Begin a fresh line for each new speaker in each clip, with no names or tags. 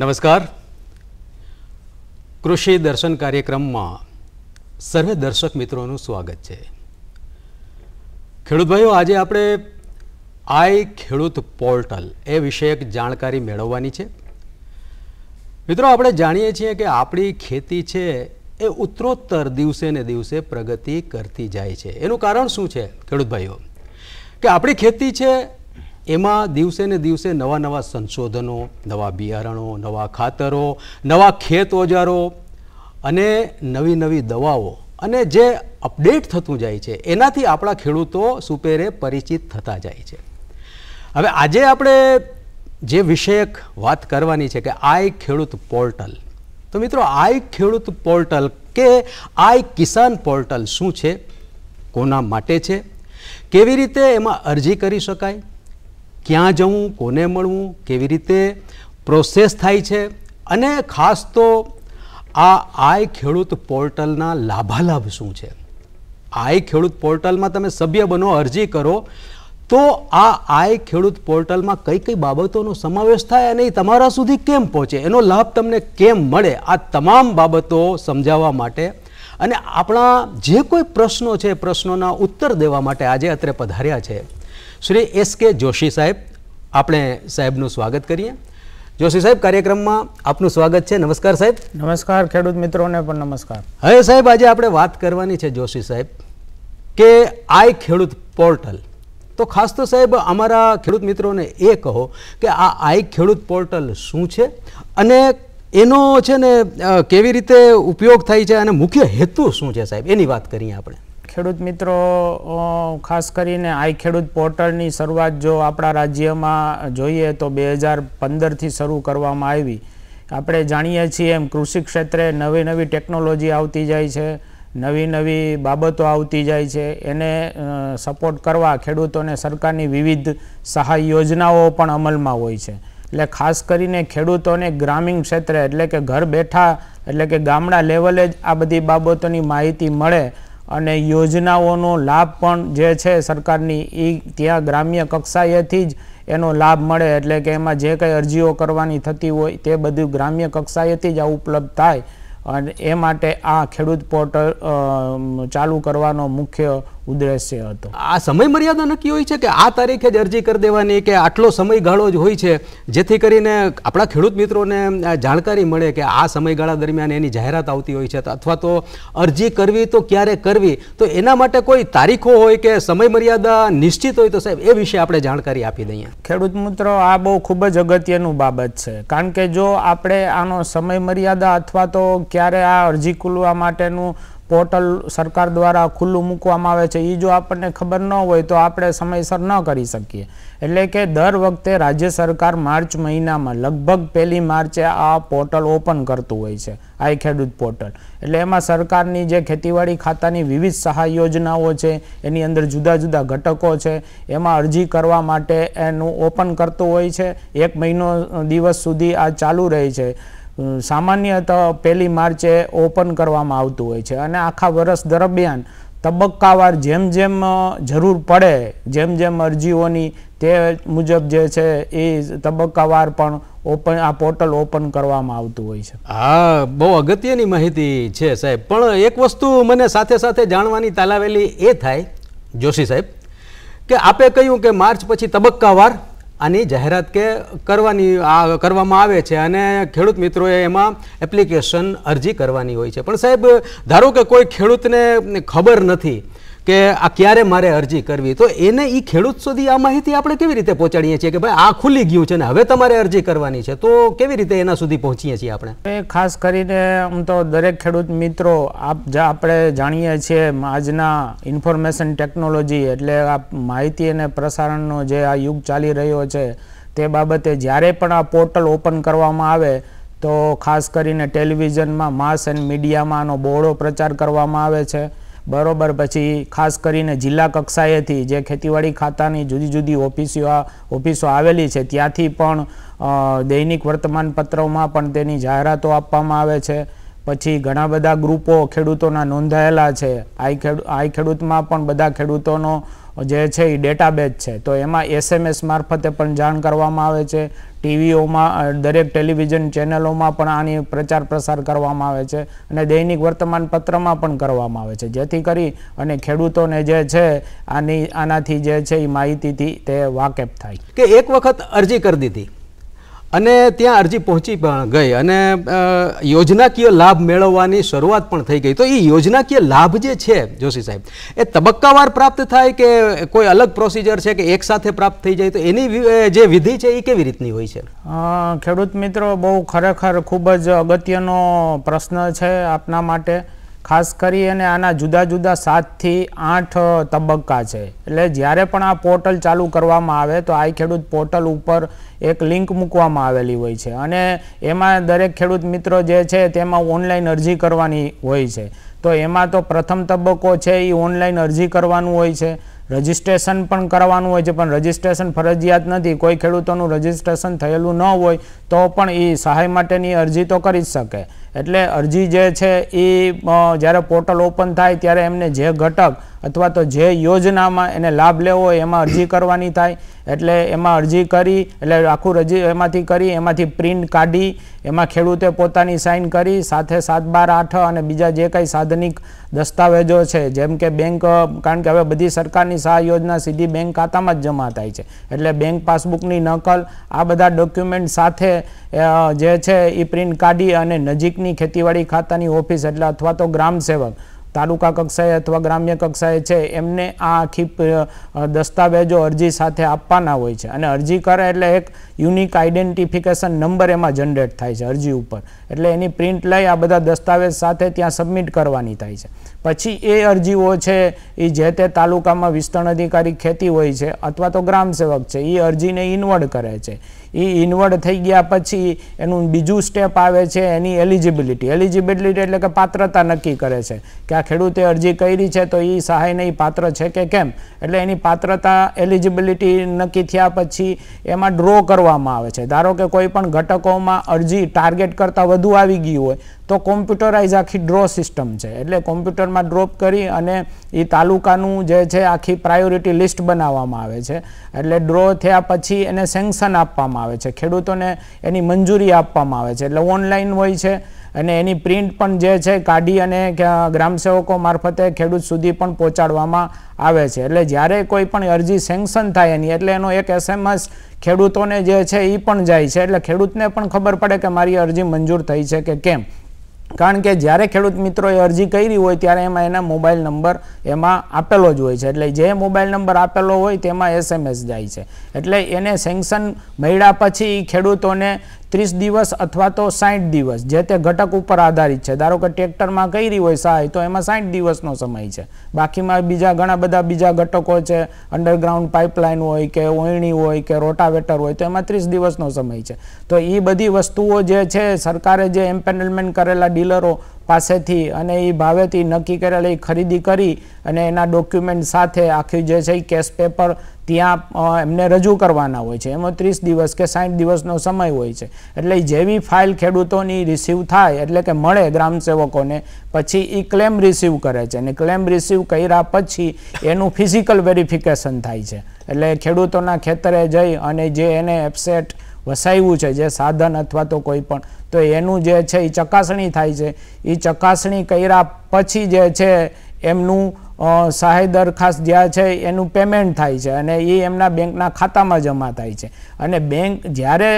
નમસ્કાર કૃષિ દર્શન કાર્યક્રમમાં સર્વે દર્શક મિત્રોનું સ્વાગત છે ખેડૂતભાઈઓ આજે આપણે આઈ ખેડૂત પોર્ટલ એ વિષયક જાણકારી મેળવવાની છે મિત્રો આપણે જાણીએ છીએ કે આપણી ખેતી છે એ ઉત્તરોત્તર દિવસે ને દિવસે પ્રગતિ કરતી જાય છે એનું કારણ શું છે ખેડૂતભાઈઓ કે આપણી ખેતી છે એમાં દિવસે ને દિવસે નવા નવા સંશોધનો નવા બિયારણો નવા ખાતરો નવા ખેત ઓજારો અને નવી નવી દવાઓ અને જે અપડેટ થતું જાય છે એનાથી આપણા ખેડૂતો સુપેરે પરિચિત થતા જાય છે હવે આજે આપણે જે વિષયક વાત કરવાની છે કે આઈ ખેડૂત પોર્ટલ તો મિત્રો આઈ ખેડૂત પોર્ટલ કે આઈ કિસાન પોર્ટલ શું છે કોના માટે છે કેવી રીતે એમાં અરજી કરી શકાય ક્યાં જવું કોને મળવું કેવી રીતે પ્રોસેસ થાય છે અને ખાસ તો આ આય ખેડૂત પોર્ટલના લાભાલાભ શું છે આઈ ખેડૂત પોર્ટલમાં તમે સભ્ય બનો અરજી કરો તો આ આઈ ખેડૂત પોર્ટલમાં કઈ કઈ બાબતોનો સમાવેશ થાય અને એ તમારા સુધી કેમ પહોંચે એનો લાભ તમને કેમ મળે આ તમામ બાબતો સમજાવવા માટે અને આપણા જે કોઈ પ્રશ્નો છે પ્રશ્નોના ઉત્તર દેવા માટે આજે અત્રે પધાર્યા છે શ્રી એસ કે જોશી સાહેબ આપણે સાહેબનું સ્વાગત કરીએ જોશી સાહેબ કાર્યક્રમમાં આપનું સ્વાગત છે નમસ્કાર સાહેબ નમસ્કાર ખેડૂત મિત્રોને પણ નમસ્કાર હવે સાહેબ આજે આપણે વાત કરવાની છે જોશી સાહેબ કે આઈ ખેડૂત પોર્ટલ તો ખાસ તો સાહેબ અમારા ખેડૂત મિત્રોને એ કહો કે આ આઈ ખેડૂત પોર્ટલ શું છે અને એનો છે ને કેવી રીતે ઉપયોગ થાય છે અને મુખ્ય હેતુ શું છે સાહેબ એની વાત કરીએ આપણે
ખેડૂત મિત્રો ખાસ કરીને આઈ ખેડૂત પોર્ટલની શરૂઆત જો આપણા રાજ્યમાં જોઈએ તો બે હજાર પંદરથી શરૂ કરવામાં આવી આપણે જાણીએ છીએ એમ કૃષિ ક્ષેત્રે નવી નવી ટેકનોલોજી આવતી જાય છે નવી નવી બાબતો આવતી જાય છે એને સપોર્ટ કરવા ખેડૂતોને સરકારની વિવિધ સહાય યોજનાઓ પણ અમલમાં હોય છે એટલે ખાસ કરીને ખેડૂતોને ગ્રામીણ ક્ષેત્રે એટલે કે ઘર બેઠા એટલે કે ગામડા લેવલે જ આ બધી બાબતોની માહિતી મળે અને યોજનાઓનો લાભ પણ જે છે સરકારની એ ત્યાં ગ્રામ્ય કક્ષાએથી જ એનો લાભ મળે એટલે કે એમાં જે કંઈ અરજીઓ કરવાની થતી હોય તે બધું ગ્રામ્ય કક્ષાએથી જ આ ઉપલબ્ધ થાય અને એ માટે આ ખેડૂત પોર્ટલ
ચાલુ કરવાનો મુખ્ય ઉદ્દેશ્ય હતો આ સમય મર્યાદા નક્કી હોય છે કે આ તારીખે જ અરજી કરી દેવાની કે આટલો સમયગાળો જ હોય છે જેથી કરીને આપણા ખેડૂત મિત્રોને જાણકારી મળે કે આ સમયગાળા દરમિયાન એની જાહેરાત આવતી હોય છે અથવા તો અરજી કરવી તો ક્યારે કરવી તો એના માટે કોઈ તારીખો હોય કે સમય મર્યાદા નિશ્ચિત હોય તો સાહેબ એ વિશે આપણે જાણકારી આપી દઈએ
ખેડૂત મિત્રો
આ બહુ ખૂબ જ અગત્યનું
બાબત છે કારણ કે જો આપણે આનો સમય મર્યાદા અથવા તો ક્યારે આ અરજી ખુલવા માટેનું પોર્ટલ સરકાર દ્વારા ખુલ્લું મૂકવામાં આવે છે એ જો આપણને ખબર ન હોય તો આપણે સમયસર ન કરી શકીએ એટલે કે દર વખતે રાજ્ય સરકાર માર્ચ મહિનામાં લગભગ પહેલી માર્ચે આ પોર્ટલ ઓપન કરતું હોય છે આઈ ખેડૂત પોર્ટલ એટલે એમાં સરકારની જે ખેતીવાડી ખાતાની વિવિધ સહાય યોજનાઓ છે એની અંદર જુદા જુદા ઘટકો છે એમાં અરજી કરવા માટે એનું ઓપન કરતું હોય છે એક મહિનો દિવસ સુધી આ ચાલુ રહે છે સામાન્યત પહેલી માર્ચે ઓપન કરવામાં આવતું હોય છે અને આખા વર્ષ દરમિયાન તબક્કાવાર જેમ જેમ જરૂર પડે જેમ જેમ અરજીઓની તે મુજબ જે છે એ તબક્કાવાર પણ ઓપન આ પોર્ટલ ઓપન કરવામાં આવતું હોય છે
હા બહુ અગત્યની માહિતી છે સાહેબ પણ એક વસ્તુ મને સાથે સાથે જાણવાની તાલાવેલી એ થાય જોશી સાહેબ કે આપે કહ્યું કે માર્ચ પછી તબક્કાવાર આની જાહેરાત કે કરવાની કરવામાં આવે છે અને ખેડૂત મિત્રોએ એમાં એપ્લિકેશન અરજી કરવાની હોય છે પણ સાહેબ ધારો કે કોઈ ખેડૂતને ખબર નથી કે આ ક્યારે મારે અરજી કરવી તો એને એ ખેડૂત સુધી આ માહિતી આપણે કેવી રીતે પહોંચાડીએ છીએ કે ભાઈ આ ખુલી ગયું છે ને હવે તમારે અરજી કરવાની છે તો કેવી રીતે એના સુધી પહોંચીએ છીએ આપણે
ખાસ કરીને આમ તો દરેક ખેડૂત મિત્રો આપ આપણે જાણીએ છીએ આજના ઇન્ફોર્મેશન ટેકનોલોજી એટલે આ માહિતી અને પ્રસારણનો જે આ યુગ ચાલી રહ્યો છે તે બાબતે જ્યારે પણ આ પોર્ટલ ઓપન કરવામાં આવે તો ખાસ કરીને ટેલિવિઝનમાં માસ એન્ડ મીડિયામાં આનો બહોળો પ્રચાર કરવામાં આવે છે બરોબર પછી ખાસ કરીને જિલ્લા કક્ષાએથી જે ખેતીવાડી ખાતાની જુદી જુદી ઓફિસો ઓફિસો આવેલી છે ત્યાંથી પણ દૈનિક વર્તમાનપત્રોમાં પણ તેની જાહેરાતો આપવામાં આવે છે પછી ઘણા બધા ગ્રુપો ખેડૂતોના નોંધાયેલા છે આઈ ખેડૂ આઈ ખેડૂતમાં પણ બધા ખેડૂતોનો જે છે એ ડેટાબેઝ છે તો એમાં એસએમએસ મારફતે પણ જાણ કરવામાં આવે છે ટીવીઓમાં દરેક ટેલિવિઝન ચેનલોમાં પણ આની પ્રચાર પ્રસાર કરવામાં આવે છે અને દૈનિક વર્તમાનપત્રમાં પણ કરવામાં આવે છે જેથી કરી અને ખેડૂતોને જે છે આની આનાથી
જે છે એ માહિતીથી તે વાકેફ થાય કે એક વખત અરજી કરી દીધી અને ત્યાં અરજી પહોંચી પણ ગઈ અને યોજનાકીય લાભ મેળવવાની શરૂઆત પણ થઈ ગઈ તો એ યોજનાકીય લાભ જે છે જોશી સાહેબ એ તબક્કાવાર પ્રાપ્ત થાય કે કોઈ અલગ પ્રોસિજર છે કે એકસાથે પ્રાપ્ત થઈ જાય તો એની જે વિધિ છે એ કેવી રીતની હોય છે
ખેડૂત મિત્રો બહુ ખરેખર ખૂબ જ અગત્યનો પ્રશ્ન છે આપના માટે ખાસ કરી અને આના જુદા જુદા સાતથી આઠ તબક્કા છે એટલે જ્યારે પણ આ પોર્ટલ ચાલુ કરવામાં આવે તો આ ખેડૂત પોર્ટલ ઉપર એક લિંક મૂકવામાં આવેલી હોય છે અને એમાં દરેક ખેડૂત મિત્રો જે છે તેમાં ઓનલાઈન અરજી કરવાની હોય છે તો એમાં તો પ્રથમ તબક્કો છે એ ઓનલાઈન અરજી કરવાનું હોય છે રજિસ્ટ્રેશન પણ કરવાનું હોય છે પણ રજિસ્ટ્રેશન ફરજિયાત નથી કોઈ ખેડૂતોનું રજીસ્ટ્રેશન થયેલું ન હોય તો પણ એ સહાય માટેની અરજી તો કરી જ શકે એટલે અરજી જે છે એ જ્યારે પોર્ટલ ઓપન થાય ત્યારે એમને જે ઘટક અથવા તો જે યોજનામાં એને લાભ લેવો હોય એમાં અરજી કરવાની થાય એટલે એમાં અરજી કરી એટલે આખું રજી એમાંથી કરી એમાંથી પ્રિન્ટ કાઢી એમાં ખેડૂતે પોતાની સાઇન કરી સાથે સાત બાર આઠ અને બીજા જે કંઈ સાધનિક દસ્તાવેજો છે જેમ કે બેંક કારણ કે હવે બધી સરકારની સહાય યોજના સીધી બેંક ખાતામાં જ જમા થાય છે એટલે બેંક પાસબુકની નકલ આ બધા ડોક્યુમેન્ટ સાથે જે છે એ પ્રિન્ટ કાઢી અને નજીકની ખેતીવાડી ખાતાની ઓફિસ એટલે અથવા તો ગ્રામ સેવક તાલુકા કક્ષાએ અથવા ગ્રામ્ય કક્ષાએ છે એમને આ આખી દસ્તાવેજો અરજી સાથે આપવાના હોય છે અને અરજી કરે એટલે એક યુનિક આઇડેન્ટિફિકેશન નંબર એમાં જનરેટ થાય છે અરજી ઉપર એટલે એની પ્રિન્ટ લઈ આ બધા દસ્તાવેજ સાથે ત્યાં સબમિટ કરવાની થાય છે પછી એ અરજીઓ છે એ જે તે તાલુકામાં વિસ્તરણ અધિકારી ખેતી હોય છે અથવા તો ગ્રામ સેવક છે એ અરજીને ઇન્વર્ડ કરે છે એ ઇન્વર્ડ થઈ ગયા પછી એનું બીજું સ્ટેપ આવે છે એની એલિજિબિલિટી એલિજિબિલિટી એટલે કે પાત્રતા નક્કી કરે છે કે આ ખેડૂતે અરજી કરી છે તો એ સહાયને એ પાત્ર છે કે કેમ એટલે એની પાત્રતા એલિજિબિલિટી નક્કી થયા પછી એમાં ડ્રો કરવામાં આવે છે ધારો કે કોઈ પણ ઘટકોમાં અરજી ટાર્ગેટ કરતાં વધુ આવી ગયું હોય તો કોમ્પ્યુટરાઇઝ આખી ડ્રો સિસ્ટમ છે એટલે કોમ્પ્યુટરમાં ડ્રોપ કરી અને એ તાલુકાનું જે છે આખી પ્રાયોરિટી લિસ્ટ બનાવવામાં આવે છે એટલે ડ્રો થયા પછી એને સેન્કશન આપવામાં આવે છે ખેડૂતોને એની મંજૂરી આપવામાં આવે છે એટલે ઓનલાઈન હોય છે અને એની પ્રિન્ટ પણ જે છે કાઢી અને ગ્રામસેવકો મારફતે ખેડૂત સુધી પણ પહોંચાડવામાં આવે છે એટલે જ્યારે કોઈ પણ અરજી સેન્કશન થાય એની એટલે એનો એક એસએમએસ ખેડૂતોને જે છે એ પણ જાય છે એટલે ખેડૂતને પણ ખબર પડે કે મારી અરજી મંજૂર થઈ છે કે કેમ કારણ કે જ્યારે ખેડૂત મિત્રોએ અરજી કરી હોય ત્યારે એમાં એના મોબાઈલ નંબર એમાં આપેલો જ હોય છે એટલે જે મોબાઈલ નંબર આપેલો હોય તેમાં એસએમએસ જાય છે એટલે એને સેન્કશન મળ્યા પછી ખેડૂતોને ત્રીસ દિવસ અથવા તો સાઠ દિવસ જે તે ઘટક ઉપર આધારિત છે ધારો કે ટ્રેક્ટરમાં કરી હોય સહાય તો એમાં સાઠ દિવસનો સમય છે બાકીમાં બીજા ઘણા બધા બીજા ઘટકો છે અંડરગ્રાઉન્ડ પાઇપલાઇન હોય કે ઓયણી હોય કે રોટાવેટર હોય તો એમાં ત્રીસ દિવસનો સમય છે તો એ બધી વસ્તુઓ જે છે સરકારે જે એમ્પેનલમેન્ટ કરેલા ડીલરો પાસેથી અને એ ભાવેથી નક્કી કરેલી ખરીદી કરી અને એના ડોક્યુમેન્ટ સાથે આખી જે છે એ કેશ પેપર ત્યાં એમને રજૂ કરવાના હોય છે એમાં ત્રીસ દિવસ કે સાઠ દિવસનો સમય હોય છે એટલે જેવી ફાઇલ ખેડૂતોની રિસીવ થાય એટલે કે મળે ગ્રામ સેવકોને પછી એ ક્લેમ રિસીવ કરે છે અને ક્લેમ રિસીવ કર્યા પછી એનું ફિઝિકલ વેરિફિકેશન થાય છે એટલે ખેડૂતોના ખેતરે જઈ અને જે એને એપસેટ વસાવ્યું છે જે સાધન અથવા તો કોઈ પણ તો એનું જે છે એ ચકાસણી થાય છે એ ચકાસણી કર્યા પછી જે છે એમનું સહાય દરખાસ્ત જ્યાં છે એનું પેમેન્ટ થાય છે અને એ એમના બેંકના ખાતામાં જમા થાય છે અને બેંક જ્યારે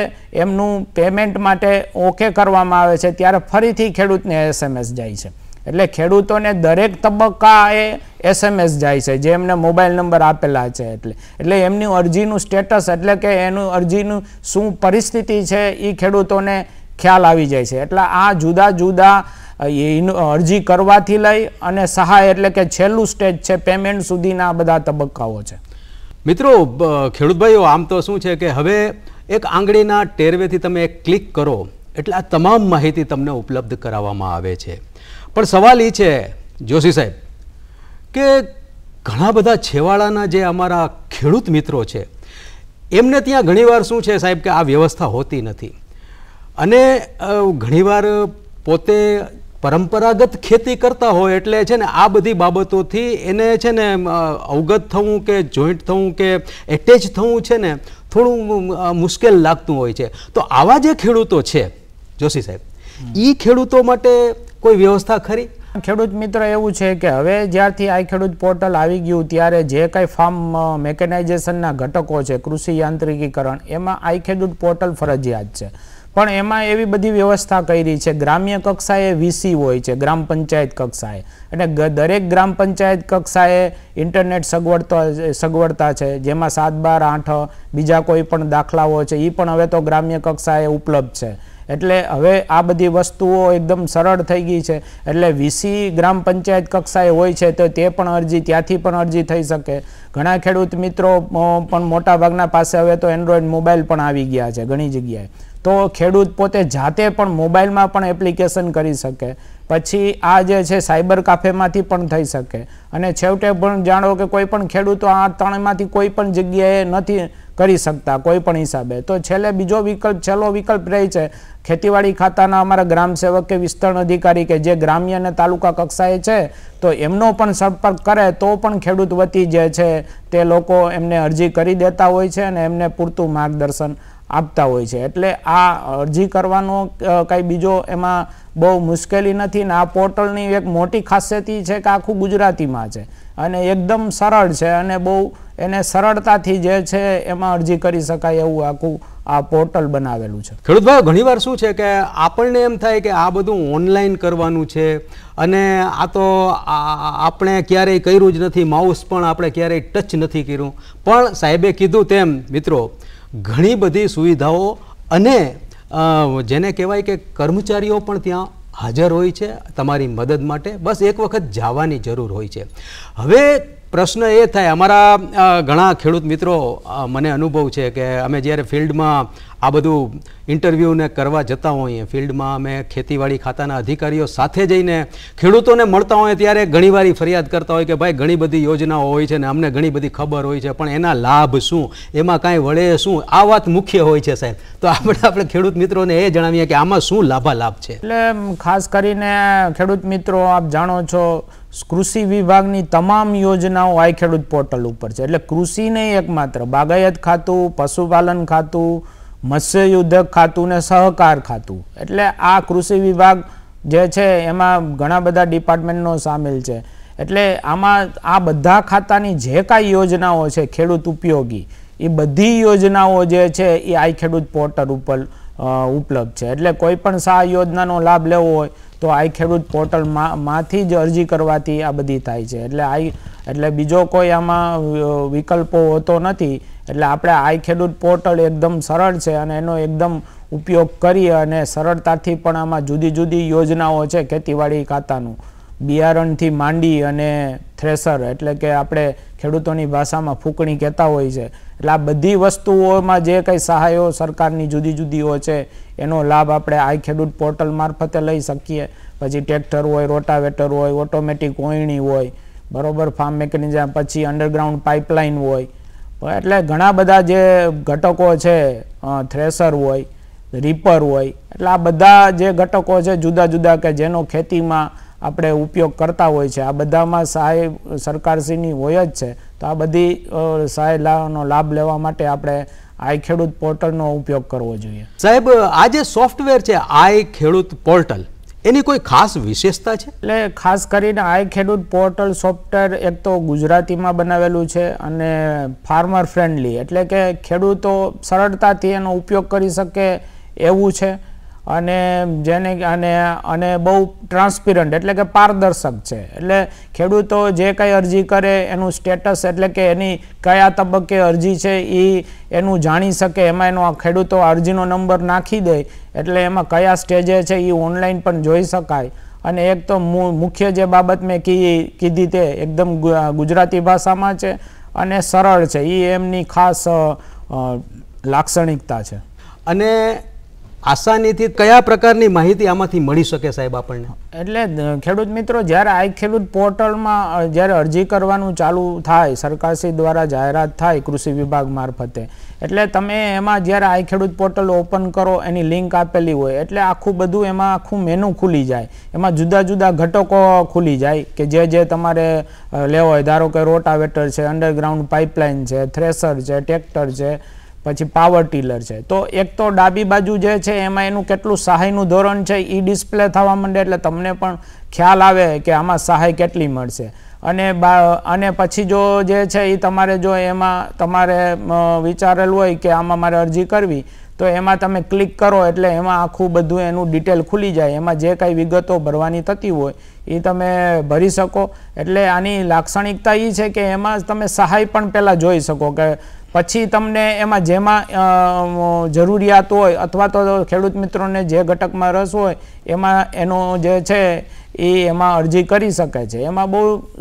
એમનું પેમેન્ટ માટે ઓકે કરવામાં આવે છે ત્યારે ફરીથી ખેડૂતને એસએમએસ જાય છે એટલે ખેડૂતોને દરેક તબક્કાએ એસએમએસ જાય છે જે એમને મોબાઈલ નંબર આપેલા છે એટલે એટલે એમની અરજીનું સ્ટેટસ એટલે કે એનું અરજીનું શું પરિસ્થિતિ છે એ ખેડૂતોને ખ્યાલ આવી જાય છે એટલે આ જુદા જુદા અરજી કરવાથી લઈ અને સહાય એટલે કે છેલ્લું સ્ટેજ છે પેમેન્ટ સુધીના બધા તબક્કાઓ છે
મિત્રો ખેડૂતભાઈઓ આમ તો શું છે કે હવે એક આંગળીના ટેરવેથી તમે ક્લિક કરો એટલે આ તમામ માહિતી તમને ઉપલબ્ધ કરાવવામાં આવે છે પણ સવાલ એ છે જોશી સાહેબ કે ઘણા બધા છેવાડાના જે અમારા ખેડૂત મિત્રો છે એમને ત્યાં ઘણીવાર શું છે સાહેબ કે આ વ્યવસ્થા હોતી નથી અને ઘણીવાર પોતે પરંપરાગત ખેતી કરતા હોય એટલે છે ને આ બધી બાબતોથી એને છે ને અવગત થવું કે જોઈન્ટ થવું કે એટેચ થવું છે ને થોડું મુશ્કેલ લાગતું હોય છે તો આવા જે ખેડૂતો છે જોશી સાહેબ એ ખેડૂતો માટે કોઈ વ્યવસ્થા ખરી
ખેડૂત મિત્ર એવું છે કે હવે જ્યારથી આ ખેડૂત પોર્ટલ આવી ગયું ત્યારે જે કાંઈ ફાર્મ મેકેનાઇઝેશનના ઘટકો છે કૃષિ યાંત્રિકીકરણ એમાં આ ખેડૂત પોર્ટલ ફરજિયાત છે પણ એમાં એવી બધી વ્યવસ્થા કરી છે ગ્રામ્ય કક્ષાએ વીસી હોય છે ગ્રામ પંચાયત કક્ષાએ એટલે દરેક ગ્રામ પંચાયત કક્ષાએ ઇન્ટરનેટ સગવડતા સગવડતા છે જેમાં સાત બાર આઠ બીજા કોઈ પણ દાખલાઓ છે એ પણ હવે તો ગ્રામ્ય કક્ષાએ ઉપલબ્ધ છે એટલે હવે આ બધી વસ્તુઓ એકદમ સરળ થઈ ગઈ છે એટલે વીસી ગ્રામ પંચાયત કક્ષાએ હોય છે તો તે પણ અરજી ત્યાંથી પણ અરજી થઈ શકે ઘણા ખેડૂત મિત્રો પણ મોટાભાગના પાસે હવે તો એન્ડ્રોઈડ મોબાઈલ પણ આવી ગયા છે ઘણી જગ્યાએ તો ખેડૂત પોતે જાતે પણ મોબાઈલમાં પણ એપ્લિકેશન કરી શકે પછી આ જે છે સાયબર કાફેમાંથી પણ થઈ શકે અને છેવટે પણ જાણો કે કોઈ પણ ખેડૂતો આ ત્રણમાંથી કોઈ પણ જગ્યાએ નથી કરી શકતા કોઈ પણ હિસાબે તો છેલ્લે બીજો વિકલ્પ છેલ્લો વિકલ્પ રહે છે ખેતીવાડી ખાતાના અમારા ગ્રામ સેવક કે વિસ્તરણ અધિકારી કે જે ગ્રામ્ય અને તાલુકા કક્ષાએ છે તો એમનો પણ સંપર્ક કરે તો પણ ખેડૂત વતી જે છે તે લોકો એમને અરજી કરી દેતા હોય છે અને એમને પૂરતું માર્ગદર્શન આપતા હોય છે એટલે આ અરજી કરવાનો કાંઈ બીજો એમાં બહુ મુશ્કેલી નથી ને આ પોર્ટલની એક મોટી ખાસિયતી છે કે આખું ગુજરાતીમાં છે અને એકદમ સરળ છે અને બહુ એને સરળતાથી જે છે એમાં અરજી કરી શકાય એવું આખું આ પોર્ટલ બનાવેલું છે
ખેડૂતભાઈ ઘણીવાર શું છે કે આપણને એમ થાય કે આ બધું ઓનલાઈન કરવાનું છે અને આ તો આપણે ક્યારેય કર્યું જ નથી માઉસ પણ આપણે ક્યારેય ટચ નથી કર્યું પણ સાહેબે કીધું તેમ મિત્રો ઘણી બધી સુવિધાઓ અને જેને કહેવાય કે કર્મચારીઓ પણ ત્યાં હાજર હોય છે તમારી મદદ માટે બસ એક વખત જવાની જરૂર હોય છે હવે પ્રશ્ન એ થાય અમારા ઘણા ખેડૂત મિત્રો મને અનુભવ છે કે અમે જ્યારે ફિલ્ડમાં આ બધું ઇન્ટરવ્યૂને કરવા જતા હોઈએ ફિલ્ડમાં અમે ખેતીવાડી ખાતાના અધિકારીઓ સાથે જઈને ખેડૂતોને મળતા હોય ત્યારે ઘણીવાર ફરિયાદ કરતા હોય કે ભાઈ ઘણી બધી યોજનાઓ હોય છે ને અમને ઘણી બધી ખબર હોય છે પણ એના લાભ શું એમાં કાંઈ વળે શું આ વાત મુખ્ય હોય છે સાહેબ તો આપણે આપણે ખેડૂત મિત્રોને એ જણાવીએ કે આમાં શું લાભાલાભ છે
એટલે ખાસ કરીને ખેડૂત મિત્રો આપ જાણો છો કૃષિ વિભાગની તમામ યોજનાઓ આઈ ખેડૂત પોર્ટલ ઉપર છે એટલે કૃષિ નહીં એકમાત્ર બાગાયત ખાતું પશુપાલન ખાતું મત્સ્ય ખાતું ને સહકાર ખાતું એટલે આ કૃષિ વિભાગ જે છે એમાં ઘણા બધા ડિપાર્ટમેન્ટનો સામેલ છે એટલે આમાં આ બધા ખાતાની જે કાંઈ યોજનાઓ છે ખેડૂત ઉપયોગી એ બધી યોજનાઓ જે છે એ આઈ ખેડૂત પોર્ટલ ઉપર ઉપલબ્ધ છે એટલે કોઈ પણ સા યોજનાનો લાભ લેવો હોય તો આઈ ખેડૂત પોર્ટલમાંથી જ અરજી કરવાથી આ બધી થાય છે એટલે આઈ એટલે બીજો કોઈ આમાં વિકલ્પો હોતો નથી એટલે આપણે આઈ ખેડૂત પોર્ટલ એકદમ સરળ છે અને એનો એકદમ ઉપયોગ કરી અને સરળતાથી પણ આમાં જુદી જુદી યોજનાઓ છે ખેતીવાડી ખાતાનું બિયારણથી માંડી અને થ્રેસર એટલે કે આપણે ખેડૂતોની ભાષામાં ફૂંકણી કહેતા હોય છે એટલે આ બધી વસ્તુઓમાં જે કંઈ સહાયો સરકારની જુદી જુદીઓ છે એનો લાભ આપણે આ ખેડૂત પોર્ટલ મારફતે લઈ શકીએ પછી ટ્રેક્ટર હોય રોટાવેટર હોય ઓટોમેટિક ઓયણી હોય બરોબર ફાર્મ મેકેનિઝમ પછી અંડરગ્રાઉન્ડ પાઇપલાઇન હોય એટલે ઘણા બધા જે ઘટકો છે થ્રેસર હોય રીપર હોય એટલે આ બધા જે ઘટકો છે જુદા જુદા કે જેનો ખેતીમાં આપણે ઉપયોગ કરતા હોય છે આ બધામાં સહાય સરકારશ્રીની હોય જ છે તો આ બધી સહાયનો લાભ લેવા માટે આપણે આઈ ખેડૂત પોર્ટલનો ઉપયોગ કરવો જોઈએ
સાહેબ આ જે સોફ્ટવેર છે આઈ ખેડૂત પોર્ટલ એની કોઈ ખાસ વિશેષતા છે એટલે ખાસ
કરીને આઈ ખેડૂત પોર્ટલ સોફ્ટવેર એક તો ગુજરાતીમાં બનાવેલું છે અને ફાર્મર ફ્રેન્ડલી એટલે કે ખેડૂતો સરળતાથી એનો ઉપયોગ કરી શકે એવું છે અને જેને અને અને બહુ ટ્રાન્સપેરન્ટ એટલે કે પારદર્શક છે એટલે ખેડૂતો જે કંઈ અરજી કરે એનું સ્ટેટસ એટલે કે એની કયા તબક્કે અરજી છે એ એનું જાણી શકે એમાં એનો ખેડૂતો અરજીનો નંબર નાખી દે એટલે એમાં કયા સ્ટેજે છે એ ઓનલાઈન પણ જોઈ શકાય અને એક તો મુખ્ય જે બાબત મેં કી કીધી તે એકદમ ગુજરાતી ભાષામાં છે અને સરળ છે એ એમની ખાસ લાક્ષણિકતા છે
અને આસાનીથી કયા પ્રકારની માહિતી આમાંથી મળી શકે સાહેબ આપણને
એટલે ખેડૂત મિત્રો જ્યારે આ ખેડૂત પોર્ટલમાં જ્યારે અરજી કરવાનું ચાલુ થાય સરકારશ્રી દ્વારા જાહેરાત થાય કૃષિ વિભાગ મારફતે એટલે તમે એમાં જ્યારે આ ખેડૂત પોર્ટલ ઓપન કરો એની લિંક આપેલી હોય એટલે આખું બધું એમાં આખું મેનુ ખુલી જાય એમાં જુદા જુદા ઘટકો ખુલી જાય કે જે જે તમારે લેવો હોય ધારો કે રોટાવેટર છે અંડરગ્રાઉન્ડ પાઇપલાઇન છે થ્રેસર છે ટ્રેક્ટર છે પછી પાવર ટીલર છે તો એક તો ડાબી બાજુ જે છે એમાં એનું કેટલું સહાયનું ધોરણ છે એ ડિસ્પ્લે થવા માંડે એટલે તમને પણ ખ્યાલ આવે કે આમાં સહાય કેટલી મળશે અને અને પછી જો જે છે એ તમારે જો એમાં તમારે વિચારેલું હોય કે આમાં મારે અરજી કરવી તો એમાં તમે ક્લિક કરો એટલે એમાં આખું બધું એનું ડિટેલ ખુલી જાય એમાં જે કાંઈ વિગતો ભરવાની થતી હોય એ તમે ભરી શકો એટલે આની લાક્ષણિકતા એ છે કે એમાં તમે સહાય પણ પહેલાં જોઈ શકો કે પછી તમને એમાં જેમાં જરૂરિયાત હોય અથવા તો ખેડૂત મિત્રોને જે ઘટકમાં રસ હોય એમાં એનો જે છે એ એમાં અરજી કરી શકે છે એમાં બહુ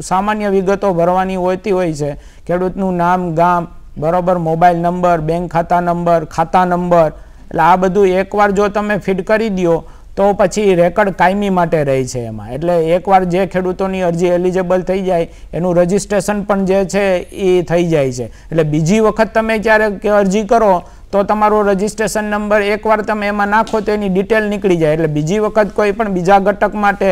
સામાન્ય વિગતો ભરવાની હોતી હોય છે ખેડૂતનું નામ ગામ બરાબર મોબાઈલ નંબર બેંક ખાતા નંબર ખાતા નંબર એટલે આ બધું એકવાર જો તમે ફીડ કરી દો તો પછી રેકર્ડ કાયમી માટે રહે છે એમાં એટલે એકવાર જે ખેડૂતોની અરજી એલિજેબલ થઈ જાય એનું રજીસ્ટ્રેશન પણ જે છે એ થઈ જાય છે એટલે બીજી વખત તમે ક્યારેક અરજી કરો તો તમારો રજિસ્ટ્રેશન નંબર એકવાર તમે એમાં નાખો તો એની ડિટેલ નીકળી જાય એટલે બીજી વખત કોઈ પણ બીજા ઘટક માટે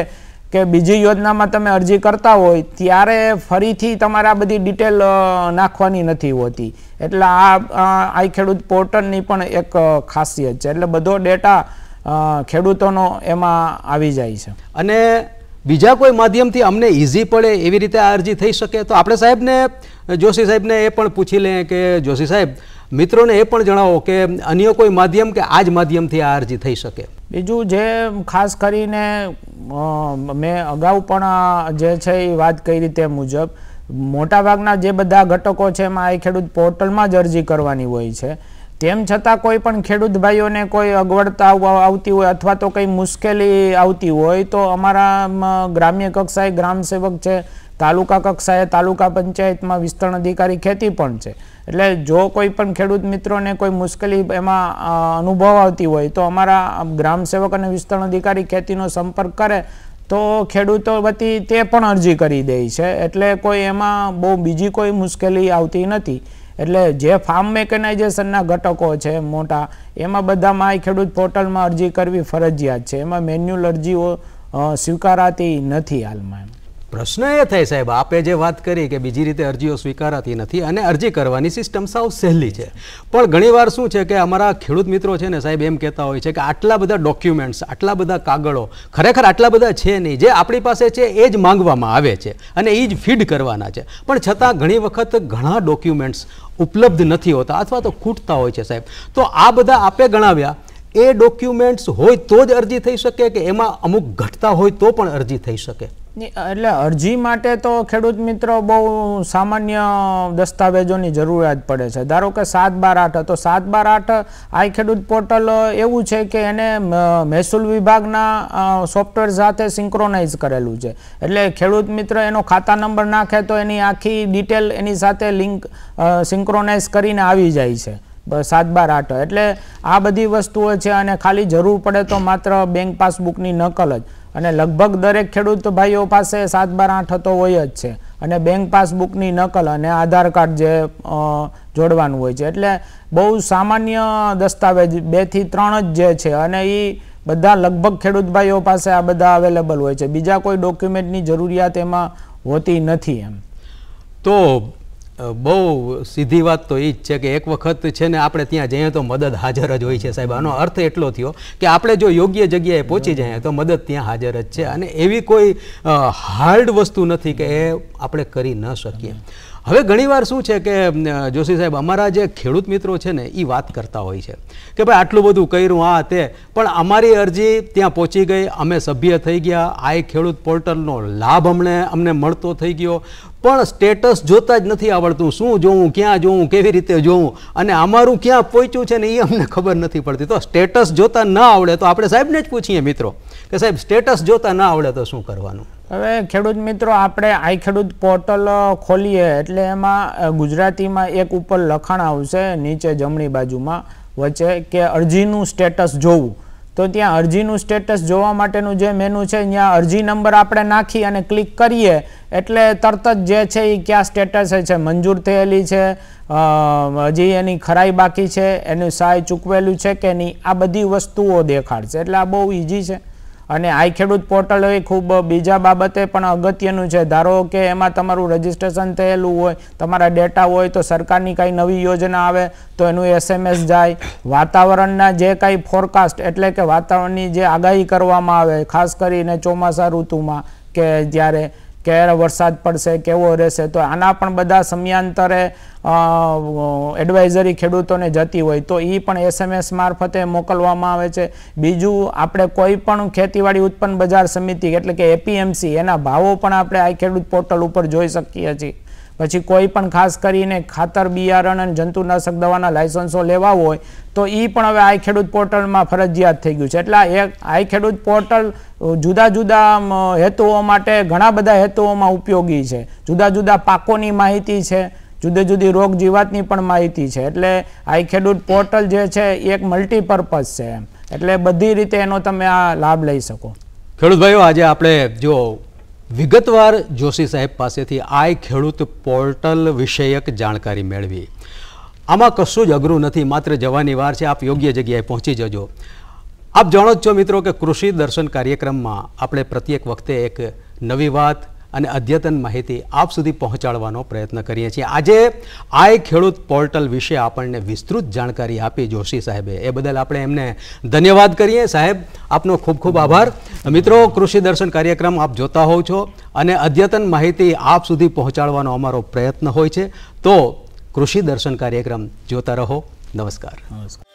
કે બીજી યોજનામાં તમે અરજી કરતા હોય ત્યારે ફરીથી તમારે આ બધી ડિટેલ નાખવાની નથી હોતી એટલે આ આઈ ખેડૂત પોર્ટલની પણ એક ખાસિયત છે એટલે બધો ડેટા
ખેડૂતોનો એમાં આવી જાય છે અને બીજા કોઈ માધ્યમથી અમને ઇઝી પડે એવી રીતે આ અરજી થઈ શકે તો આપણે સાહેબને જોશી સાહેબને એ પણ પૂછી લે કે જોશી સાહેબ મિત્રોને એ પણ જણાવો કે અન્ય કોઈ માધ્યમ કે આ જ માધ્યમથી આ અરજી થઈ શકે
બીજું જે ખાસ કરીને મેં અગાઉ પણ જે છે એ વાત કરી તે મુજબ મોટાભાગના જે બધા ઘટકો છે એમાં એ ખેડૂત પોર્ટલમાં જ અરજી કરવાની હોય છે તેમ છતાં કોઈ પણ ખેડૂત ભાઈઓને કોઈ અગવડતા આવતી હોય અથવા તો કંઈ મુશ્કેલી આવતી હોય તો અમારા ગ્રામ્ય કક્ષાએ ગ્રામસેવક છે તાલુકા કક્ષાએ તાલુકા પંચાયતમાં વિસ્તરણ અધિકારી ખેતી પણ છે એટલે જો કોઈ પણ ખેડૂત મિત્રોને કોઈ મુશ્કેલી એમાં અનુભવ આવતી હોય તો અમારા ગ્રામ સેવક અને વિસ્તરણ અધિકારી ખેતીનો સંપર્ક કરે તો ખેડૂતો વતી તે પણ અરજી કરી દે છે એટલે કોઈ એમાં બહુ બીજી કોઈ મુશ્કેલી આવતી નથી એટલે જે ફાર્મ મેકેનાઇઝેશનના ઘટકો છે મોટા એમાં બધામાં ખેડૂત પોર્ટલમાં અરજી કરવી ફરજિયાત છે એમાં મેન્યુઅલ અરજીઓ સ્વીકારાતી નથી હાલમાં એમ
પ્રશ્ન એ થાય સાહેબ આપે જે વાત કરી કે બીજી રીતે અરજીઓ સ્વીકારાતી નથી અને અરજી કરવાની સિસ્ટમ સાવ સહેલી છે પણ ઘણીવાર શું છે કે અમારા ખેડૂત મિત્રો છે ને સાહેબ એમ કહેતા હોય છે કે આટલા બધા ડોક્યુમેન્ટ્સ આટલા બધા કાગળો ખરેખર આટલા બધા છે નહીં જે આપણી પાસે છે એ જ માંગવામાં આવે છે અને એ જ ફીડ કરવાના છે પણ છતાં ઘણી વખત ઘણા ડોક્યુમેન્ટ્સ ઉપલબ્ધ નથી હોતા અથવા તો ખૂટતા હોય છે સાહેબ તો આ બધા આપે ગણાવ્યા એ ડોક્યુમેન્ટ્સ હોય તો જ અરજી થઈ શકે કે એમાં અમુક ઘટતા હોય તો પણ અરજી થઈ શકે
એટલે અરજી માટે તો ખેડૂત મિત્રો બહુ સામાન્ય દસ્તાવેજોની જરૂરિયાત પડે છે ધારો કે સાત બાર આઠ તો સાત બાર આઠ આઈ ખેડૂત પોર્ટલ એવું છે કે એને મહેસૂલ વિભાગના સોફ્ટવેર સાથે સિંક્રોનાઇઝ કરેલું છે એટલે ખેડૂત મિત્ર એનો ખાતા નંબર નાખે તો એની આખી ડિટેલ એની સાથે લિંક સિંક્રોનાઇઝ કરીને આવી જાય છે સાત બાર આઠ એટલે આ બધી વસ્તુઓ છે અને ખાલી જરૂર પડે તો માત્ર બેંક પાસબુકની નકલ જ અને લગભગ દરેક ખેડૂત ભાઈઓ પાસે સાત બાર આઠ હતો હોય જ છે અને બેંક પાસબુકની નકલ અને આધાર કાર્ડ જે જોડવાનું હોય છે એટલે બહુ સામાન્ય દસ્તાવેજ બેથી ત્રણ જ જે છે અને એ બધા લગભગ ખેડૂત ભાઈઓ પાસે આ બધા અવેલેબલ હોય છે બીજા કોઈ ડોક્યુમેન્ટની જરૂરિયાત એમાં હોતી નથી એમ
તો બહુ સીધી વાત તો એ જ છે કે એક વખત છે ને આપણે ત્યાં જઈએ તો મદદ હાજર જ હોય છે સાહેબ આનો અર્થ એટલો થયો કે આપણે જો યોગ્ય જગ્યાએ પહોંચી જઈએ તો મદદ ત્યાં હાજર જ છે અને એવી કોઈ હાર્ડ વસ્તુ નથી કે એ આપણે કરી ન શકીએ હવે ઘણીવાર શું છે કે જોશી સાહેબ અમારા જે ખેડૂત મિત્રો છે ને એ વાત કરતા હોય છે કે ભાઈ આટલું બધું કર્યું આ તે પણ અમારી અરજી ત્યાં પહોંચી ગઈ અમે સભ્ય થઈ ગયા આ ખેડૂત પોર્ટલનો લાભ અમને અમને મળતો થઈ ગયો પણ સ્ટેટસ જોતા જ નથી આવડતું શું જોવું ક્યાં જોવું કેવી રીતે જોવું અને અમારું ક્યાં પહોંચ્યું છે ને એ અમને ખબર નથી પડતી તો સ્ટેટસ જોતા ન આવડે તો આપણે સાહેબને જ પૂછીએ મિત્રો કે સાહેબ સ્ટેટસ જોતા ન આવડે તો શું કરવાનું હવે
ખેડૂત મિત્રો આપણે આઈ ખેડૂત પોર્ટલ ખોલીએ એટલે એમાં ગુજરાતીમાં એક ઉપર લખાણ આવશે નીચે જમણી બાજુમાં વચ્ચે કે અરજીનું સ્ટેટસ જોવું તો ત્યાં અરજીનું સ્ટેટસ જોવા માટેનું જે મેનુ છે ત્યાં અરજી નંબર આપણે નાખી અને ક્લિક કરીએ એટલે તરત જ જે છે એ ક્યાં સ્ટેટસ છે મંજૂર થયેલી છે હજી એની ખરાઈ બાકી છે એનું સહાય ચૂકવેલું છે કે નહીં આ બધી વસ્તુઓ દેખાડશે એટલે આ બહુ ઇઝી છે અને આઈ ખેડૂત પોર્ટલ એ ખૂબ બીજા બાબતે પણ અગત્યનું છે ધારો કે એમાં તમારું રજીસ્ટ્રેશન થયેલું હોય તમારા ડેટા હોય તો સરકારની કાંઈ નવી યોજના આવે તો એનું એસએમએસ જાય વાતાવરણના જે કાંઈ ફોરકાસ્ટ એટલે કે વાતાવરણની જે આગાહી કરવામાં આવે ખાસ કરીને ચોમાસા ઋતુમાં કે જ્યારે ક્યારે વરસાદ પડશે કેવો રહેશે તો આના પણ બધા સમયાંતરે એડવાઇઝરી ખેડૂતોને જતી હોય તો એ પણ એસએમએસ મારફતે મોકલવામાં આવે છે બીજું આપણે કોઈ પણ ખેતીવાડી ઉત્પન્ન બજાર સમિતિ એટલે કે એપીએમસી એના ભાવો પણ આપણે આ ખેડૂત પોર્ટલ ઉપર જોઈ શકીએ છીએ પછી કોઈ પણ ખાસ કરીને ખાતર બિયારણ અને જંતુનાશક દવાના લાયસન્સો લેવા હોય તો એ પણ હવે આઈ ખેડૂત પોર્ટલમાં ફરજિયાત થઈ ગયું છે એટલે એક આઈ ખેડૂત પોર્ટલ જુદા જુદા હેતુઓ માટે ઘણા બધા હેતુઓમાં ઉપયોગી છે જુદા જુદા પાકોની માહિતી છે જુદી જુદી રોગ જીવાતની પણ માહિતી છે એટલે આઈ ખેડૂત પોર્ટલ જે છે એ એક મલ્ટીપર્પઝ છે એટલે બધી રીતે એનો તમે આ લાભ લઈ શકો
ખેડૂત ભાઈઓ આજે આપણે જો વિગતવાર જોશી સાહેબ પાસેથી આઈ ખેડૂત પોર્ટલ વિષયક જાણકારી મેળવી આમાં કશું જ અઘરું નથી માત્ર જવાની વાર છે આપ યોગ્ય જગ્યાએ પહોંચી જજો આપ જાણો જ છો મિત્રો કે કૃષિ દર્શન કાર્યક્રમમાં આપણે પ્રત્યેક વખતે એક નવી વાત અને અદ્યતન માહિતી આપ સુધી પહોંચાડવાનો પ્રયત્ન કરીએ છીએ આજે આઈ ખેડૂત પોર્ટલ વિશે આપણને વિસ્તૃત જાણકારી આપી જોશી સાહેબે એ બદલ આપણે એમને ધન્યવાદ કરીએ સાહેબ આપનો ખૂબ ખૂબ આભાર મિત્રો કૃષિ દર્શન કાર્યક્રમ આપ જોતા હોવ છો અને અદ્યતન માહિતી આપ સુધી પહોંચાડવાનો અમારો પ્રયત્ન હોય છે તો કૃષિ દર્શન કાર્યક્રમ જોતા રહો નમસ્કાર નમસ્કાર